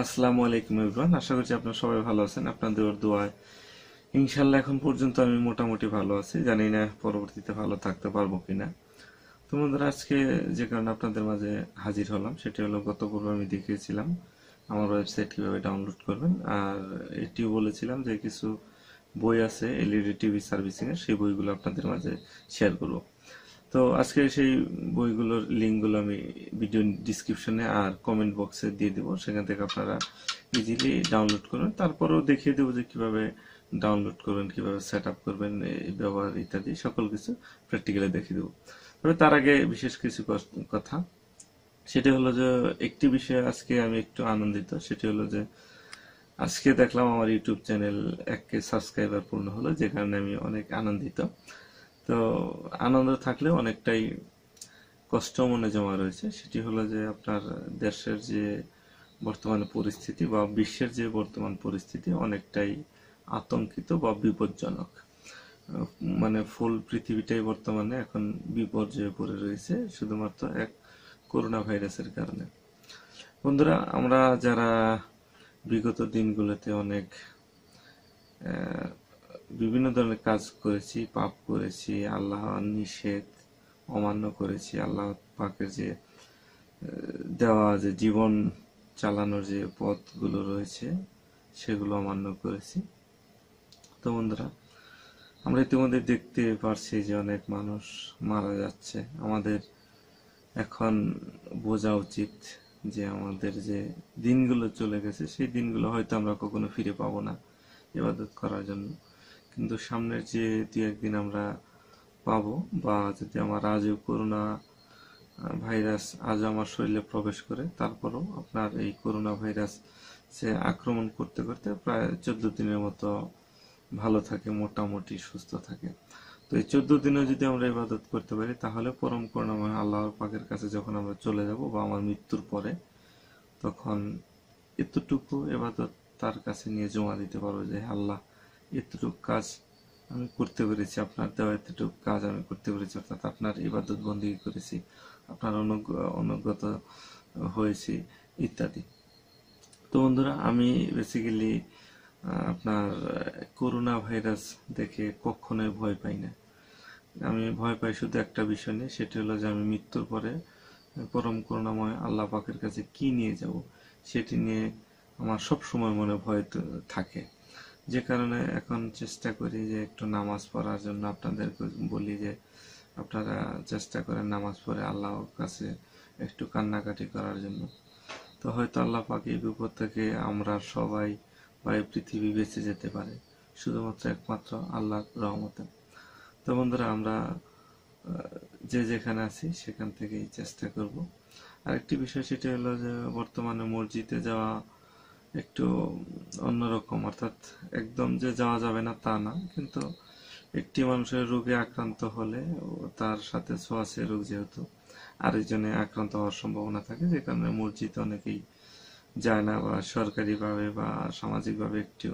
আসসালামু আলাইকুম ইবরান আশা করছি আপনারা সবাই ভালো আছেন আপনাদের দোয়ায় ইনশাল্লাহ এখন পর্যন্ত আমি মোটামুটি ভালো আছি জানি না পরবর্তীতে ভালো থাকতে পারবো কিনা তো বন্ধুরা আজকে যে কারণে আপনাদের মাঝে হাজির হলাম সেটি হলো গত পূর্বে আমি দেখিয়েছিলাম আমার ওয়েবসাইট কীভাবে ডাউনলোড করবেন আর এটিও বলেছিলাম যে কিছু বই আছে এলইডি টিভি সার্ভিসিংয়ের সেই বইগুলো আপনাদের মাঝে শেয়ার করবো তো আজকে সেই বইগুলোর লিঙ্কগুলো আমি ভিডিও ডিসক্রিপশনে আর কমেন্ট বক্সে দিয়ে দেবো সেখান থেকে আপনারা ইজিলি ডাউনলোড করবেন তারপরেও দেখিয়ে দেবো যে কিভাবে ডাউনলোড করবেন কিভাবে সেট আপ করবেন ব্যবহার ইত্যাদি সকল কিছু প্র্যাকটিক্যালি দেখিয়ে দেবো তবে তার আগে বিশেষ কিছু কথা সেটি হলো যে একটি বিষয়ে আজকে আমি একটু আনন্দিত সেটি হলো যে আজকে দেখলাম আমার ইউটিউব চ্যানেল এককে সাবস্ক্রাইবার পূর্ণ হলো যে কারণে আমি অনেক আনন্দিত তো আনন্দ থাকলেও অনেকটাই কষ্ট মনে জমা রয়েছে সেটি হলো যে আপনার দেশের যে বর্তমানে পরিস্থিতি বা বিশ্বের যে বর্তমান পরিস্থিতি অনেকটাই আতঙ্কিত বা বিপজ্জনক মানে ফুল পৃথিবীটাই বর্তমানে এখন বিপর্যয়ে পড়ে রয়েছে শুধুমাত্র এক করোনা ভাইরাসের কারণে বন্ধুরা আমরা যারা বিগত দিনগুলোতে অনেক বিভিন্ন ধরনের কাজ করেছি পাপ করেছি আল্লাহ নিষেধ অমান্য করেছি আল্লাহ পাকের যে দেওয়া যে জীবন চালানোর যে পথগুলো রয়েছে সেগুলো অমান্য করেছি তো বন্ধুরা আমরা ইতিমধ্যে দেখতে পারছি যে অনেক মানুষ মারা যাচ্ছে আমাদের এখন বোঝা উচিত যে আমাদের যে দিনগুলো চলে গেছে সেই দিনগুলো হয়তো আমরা কখনো ফিরে পাবো না ইবাদত করার জন্য কিন্তু সামনের যে দু একদিন আমরা পাব বা যদি আমার আজও করোনা ভাইরাস আজও আমার শরীরে প্রবেশ করে তারপরও আপনার এই করোনা ভাইরাস সে আক্রমণ করতে করতে প্রায় চোদ্দ দিনের মতো ভালো থাকে মোটামুটি সুস্থ থাকে তো এই চোদ্দ দিনেও যদি আমরা ইবাদত করতে পারি তাহলে পরম করুণাময় আল্লাহর পাকের কাছে যখন আমরা চলে যাব বা আমার মৃত্যুর পরে তখন এতটুকু এবাদত তার কাছে নিয়ে জমা দিতে পারবো যে আল্লাহ এতটুকু কাজ আমি করতে পেরেছি আপনার দেওয়া এতটুকু কাজ আমি করতে পেরেছি অর্থাৎ আপনার ইবাদত বন্দী করেছি আপনার অনুগত হয়েছি ইত্যাদি তো বন্ধুরা আমি বেসিক্যালি আপনার করোনা ভাইরাস দেখে কখনোই ভয় পাই না আমি ভয় পাই শুধু একটা বিষয় নিয়ে সেটি হলো যে আমি মৃত্যুর পরে পরম করুণাময় আল্লাহ পাকের কাছে কি নিয়ে যাব সেটি নিয়ে আমার সব সময় মনে ভয় থাকে যে কারণে এখন চেষ্টা করি যে একটু নামাজ পড়ার জন্য আপনাদেরকে বলি যে আপনারা চেষ্টা করেন নামাজ পড়ে আল্লাহর কাছে একটু কান্নাকাটি করার জন্য তো হয়তো আল্লাহ পাকে এই বিপদ থেকে আমরা সবাই বা এই পৃথিবী বেঁচে যেতে পারে শুধুমাত্র একমাত্র আল্লাহ রহমতে তো বন্ধুরা আমরা যে যেখানে আছি সেখান থেকেই চেষ্টা করব আরেকটি বিষয় সেটি হলো যে বর্তমানে মসজিদে যাওয়া একটু অন্যরকম অর্থাৎ একদম যে যাওয়া যাবে না তা না কিন্তু একটি মানুষের রোগে আক্রান্ত হলে তার সাথে ছোঁয়াশে রোগ যেহেতু আরেকজনে আক্রান্ত হওয়ার সম্ভাবনা থাকে যে কারণে মসজিদ অনেকেই যায় না বা সরকারিভাবে বা সামাজিকভাবে একটু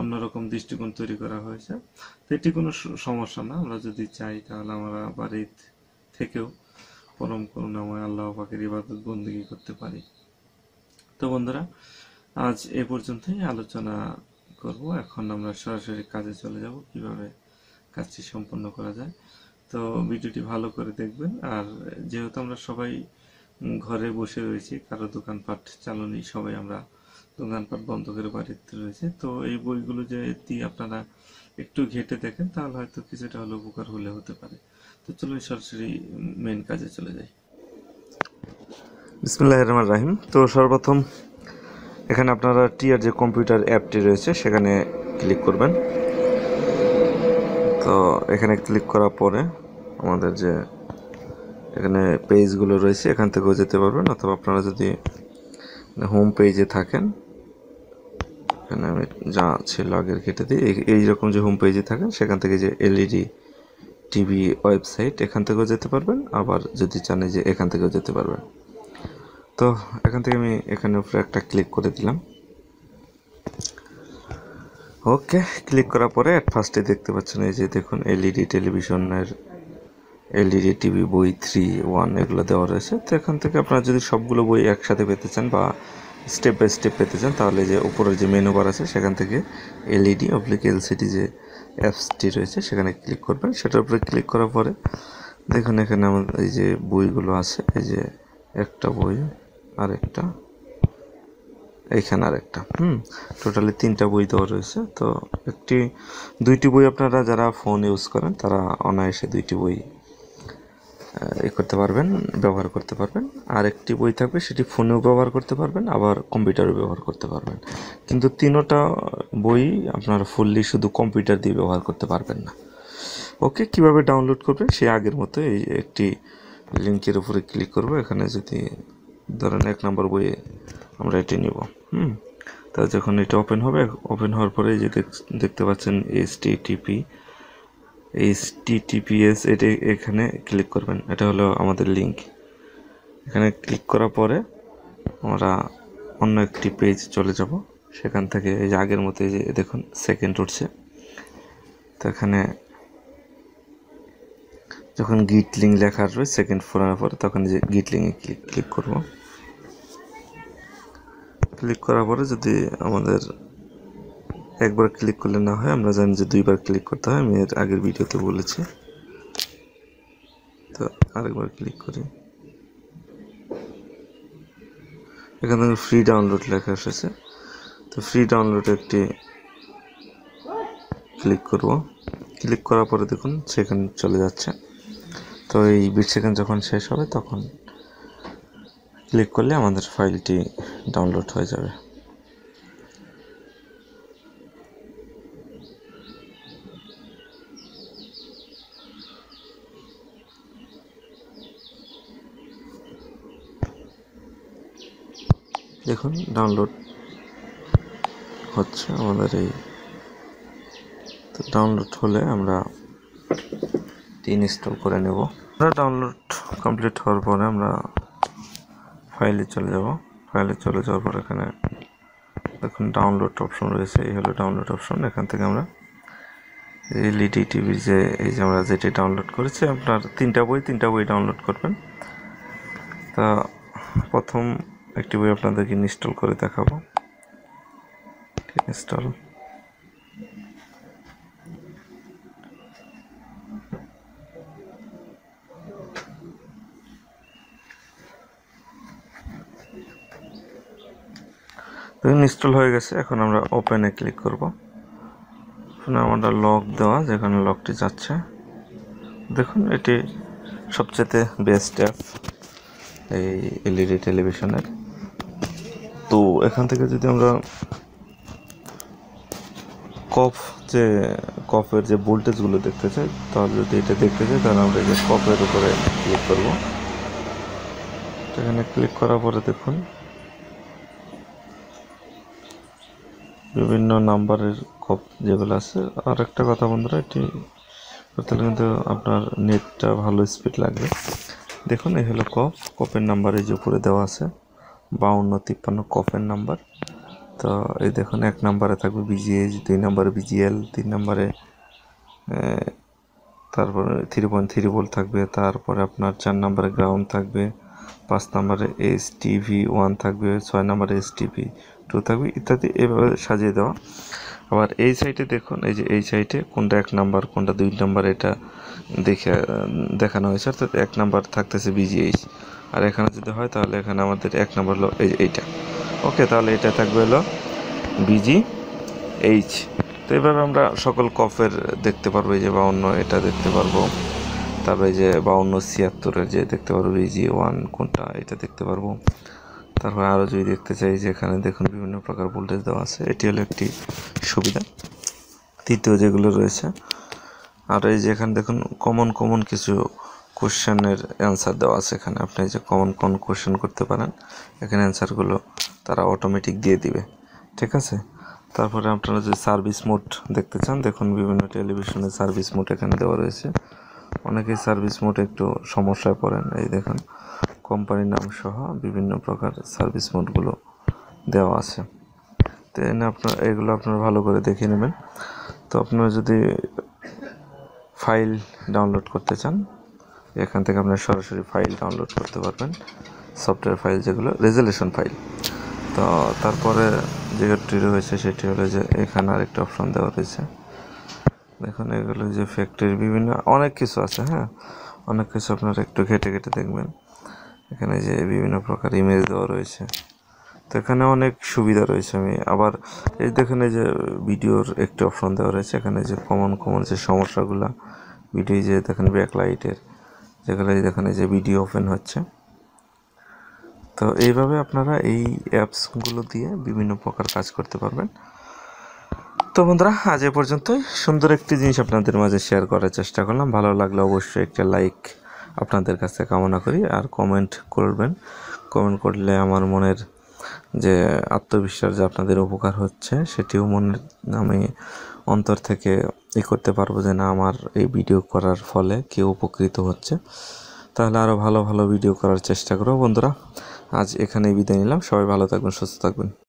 অন্যরকম দৃষ্টিকোণ তৈরি করা হয়েছে তো এটি কোনো সমস্যা না আমরা যদি চাই তাহলে আমরা বাড়ির থেকেও পরম করুণাময় আল্লাহ পাকের ইবাদত বন্দী করতে পারি তো বন্ধুরা আজ এ পর্যন্তই আলোচনা করব এখন আমরা সরাসরি কাজে চলে যাব কিভাবে কাজটি সম্পন্ন করা যায় তো ভিডিওটি ভালো করে দেখবেন আর যেহেতু আমরা সবাই ঘরে বসে রয়েছি কারো দোকানপাট চালু নেই সবাই আমরা দোকানপাট বন্ধ করে বাড়িতে রয়েছে তো এই বইগুলো যদি আপনারা একটু ঘেটে দেখেন তাহলে হয়তো কিছুটা হলে উপকার হলে হতে পারে তো চলুন সরাসরি মেন কাজে চলে যাই বিসমুল্লাহ রহমান রাহিম তো সর্বপ্রথম এখানে আপনারা টিয়ার যে কম্পিউটার অ্যাপটি রয়েছে সেখানে ক্লিক করবেন তো এখানে ক্লিক করার পরে আমাদের যে এখানে পেজগুলো রয়েছে এখান থেকেও যেতে পারবেন অথবা আপনারা যদি হোম পেজে থাকেন এখানে আমি যা ছিল আগের কেটে দিই এইরকম যে হোম পেজে থাকেন সেখান থেকে যে এলইডি টিভি ওয়েবসাইট এখান থেকেও যেতে পারবেন আবার যদি চান যে এখান থেকেও যেতে পারবেন তো এখান থেকে আমি এখানে উপরে একটা ক্লিক করে দিলাম ওকে ক্লিক করার পরে অ্যাট ফার্স্টে দেখতে পাচ্ছেন এই যে দেখুন এলইডি টেলিভিশনের এলইডি টিভি বই থ্রি ওয়ান এগুলো দেওয়া রয়েছে তো এখান থেকে আপনারা যদি সবগুলো বই একসাথে পেতে চান বা স্টেপ বাই স্টেপ পেতে চান তাহলে যে উপরের যে মেনু বার আছে সেখান থেকে এলইডি অবলিক এলসিডি যে অ্যাপসটি রয়েছে সেখানে ক্লিক করবেন সেটার উপরে ক্লিক করার পরে দেখুন এখানে আমাদের এই যে বইগুলো আছে এই যে একটা বই আরেকটা এইখানে আরেকটা হুম টোটালি তিনটা বই দেওয়া রয়েছে তো একটি দুইটি বই আপনারা যারা ফোন ইউজ করেন তারা অনায়াসে দুইটি বই এ করতে পারবেন ব্যবহার করতে পারবেন আর একটি বই থাকবে সেটি ফোনেও ব্যবহার করতে পারবেন আবার কম্পিউটারও ব্যবহার করতে পারবেন কিন্তু তিনোটা বই আপনারা ফুললি শুধু কম্পিউটার দিয়ে ব্যবহার করতে পারবেন না ওকে কিভাবে ডাউনলোড করবেন সে আগের মতো এই একটি লিঙ্কের উপরে ক্লিক করবো এখানে যদি ধরেন এক নম্বর বইয়ে আমরা এটি নিব হুম তা যখন এটা ওপেন হবে ওপেন হওয়ার পরে যে দেখতে পাচ্ছেন এইচ টিপি এইচ টিপিএস এটি এখানে ক্লিক করবেন এটা হলো আমাদের লিঙ্ক এখানে ক্লিক করার পরে আমরা অন্য একটি পেজ চলে যাব সেখান থেকে এই যে আগের মতো এই যে দেখুন সেকেন্ড উঠছে তো এখানে যখন লিং লেখা আসবে সেকেন্ড ফোরানোর পরে তখন যে গিটলিংয়ে ক্লিক ক্লিক করবো ক্লিক করার পরে যদি আমাদের একবার ক্লিক করলে না হয় আমরা জানি যে দুইবার ক্লিক করতে হয় আমি এর আগের ভিডিওতে বলেছি তো আরেকবার ক্লিক করি এখান থেকে ফ্রি ডাউনলোড লেখা এসেছে তো ফ্রি ডাউনলোড একটি ক্লিক করব ক্লিক করার পরে দেখুন সেখানে চলে যাচ্ছে তো এই বিট সেকেন্ড যখন শেষ হবে তখন ক্লিক করলে আমাদের ফাইলটি ডাউনলোড হয়ে যাবে দেখুন ডাউনলোড হচ্ছে আমাদের এই তো ডাউনলোড হলে আমরা ইনস্টল করে নেবো ডাউনলোড কমপ্লিট হওয়ার পরে আমরা ফাইলে চলে যাব ফাইলে চলে যাওয়ার পর এখানে দেখুন ডাউনলোড অপশন রয়েছে এই হলো ডাউনলোড অপশন এখান থেকে আমরা এলইডি টিভির e যে এই যে আমরা যেটি ডাউনলোড করেছি আপনার তিনটা বই তিনটা বই ডাউনলোড করবেন তা প্রথম একটি বই আপনাদেরকে ইনস্টল করে দেখাবো ইনস্টল ইনস্টল হয়ে গেছে এখন আমরা ওপেনে ক্লিক করব এখন আমাদের লক দেওয়া যেখানে লকটি যাচ্ছে দেখুন এটি সবচেয়ে বেস্ট অ্যাপ এই e এলইডি টেলিভিশনের তো এখান থেকে যদি আমরা কফ যে কফের যে ভোল্টেজগুলো দেখতে চাই তাহলে যদি এটা দেখতে চাই তাহলে আমরা যে কফের উপরে ক্লিক করব এখানে ক্লিক করার পরে দেখুন বিভিন্ন নাম্বারের কপ যেগুলো আছে আর একটা কথা বন্ধুরা এটি করতে কিন্তু আপনার নেটটা ভালো স্পিড লাগবে দেখুন এই হলো কপ কপের নাম্বার এই যে উপরে দেওয়া আছে বাউন্ন তিপ্পান্ন কপের নাম্বার তো এই দেখুন এক নাম্বারে থাকবে বিজিএইচ দুই নাম্বারে বিজিএল তিন নাম্বারে তারপরে থ্রি পয়েন্ট থ্রি বল থাকবে তারপরে আপনার চার নাম্বারে গ্রাউন্ড থাকবে পাঁচ নাম্বারে এস টিভি ওয়ান থাকবে ছয় নাম্বারে এস টিভি টু থাকবে ইত্যাদি এভাবে সাজিয়ে দেওয়া আবার এই সাইটে দেখুন এই যে এই সাইটে কোনটা এক নাম্বার কোনটা দুই নাম্বার এটা দেখে দেখানো হয়েছে অর্থাৎ এক নাম্বার থাকতেছে বিজিএইচ আর এখানে যদি হয় তাহলে এখানে আমাদের এক নাম্বার হলো এই এইটা ওকে তাহলে এটা থাকবে হলো বিজি এইচ তো এইভাবে আমরা সকল কফের দেখতে পারবো এই যে বাউন্ন এটা দেখতে পারবো তারপরে যে বাউন্ন ছিয়াত্তরের যে দেখতে পারবো বিজি ওয়ান কোনটা এটা দেখতে পারবো তারপর আরও যদি দেখতে চাই যে এখানে দেখুন বিভিন্ন প্রকার ভোল্টেজ দেওয়া আছে এটি হলো একটি সুবিধা তৃতীয় যেগুলো রয়েছে আর এই যে এখানে দেখুন কমন কমন কিছু কোশ্চেনের অ্যান্সার দেওয়া আছে এখানে আপনি যে কমন কমন কোশ্চেন করতে পারেন এখানে অ্যান্সারগুলো তারা অটোমেটিক দিয়ে দিবে ঠিক আছে তারপরে আপনারা যে সার্ভিস মোড দেখতে চান দেখুন বিভিন্ন টেলিভিশনে সার্ভিস মোড এখানে দেওয়া রয়েছে অনেকেই সার্ভিস মোড একটু সমস্যায় পড়েন এই দেখুন কোম্পানির নাম সহ বিভিন্ন প্রকার সার্ভিস মোডগুলো দেওয়া আছে তো এনে আপনার এগুলো আপনারা ভালো করে দেখে নেবেন তো আপনারা যদি ফাইল ডাউনলোড করতে চান এখান থেকে আপনারা সরাসরি ফাইল ডাউনলোড করতে পারবেন সফটওয়্যার ফাইল যেগুলো রেজলেশন ফাইল তো তারপরে যেটি রয়েছে সেটি হলো যে এখানে আরেকটা অপশন দেওয়া রয়েছে দেখুন এগুলো যে ফ্যাক্টরির বিভিন্ন অনেক কিছু আছে হ্যাঁ অনেক কিছু আপনারা একটু ঘেটে ঘেটে দেখবেন এখানে যে বিভিন্ন প্রকার ইমেজ দেওয়া রয়েছে তো এখানে অনেক সুবিধা রয়েছে আমি আবার এই দেখেন যে ভিডিওর একটি অপশন দেওয়া রয়েছে এখানে যে কমন কমন যে সমস্যাগুলো ভিডিও যে দেখেন ব্যাকলাইটের যেগুলো দেখেন যে ভিডিও ওপেন হচ্ছে তো এইভাবে আপনারা এই অ্যাপসগুলো দিয়ে বিভিন্ন প্রকার কাজ করতে পারবেন তো বন্ধুরা আজ এ পর্যন্তই সুন্দর একটি জিনিস আপনাদের মাঝে শেয়ার করার চেষ্টা করলাম ভালো লাগলে অবশ্যই একটা লাইক আপনাদের কাছে কামনা করি আর কমেন্ট করবেন কমেন্ট করলে আমার মনের যে আত্মবিশ্বাস যে আপনাদের উপকার হচ্ছে সেটিও মনে আমি অন্তর থেকে এ করতে পারবো যে না আমার এই ভিডিও করার ফলে কেউ উপকৃত হচ্ছে তাহলে আরও ভালো ভালো ভিডিও করার চেষ্টা করবো বন্ধুরা আজ এখানেই বিদায় নিলাম সবাই ভালো থাকবেন সুস্থ থাকবেন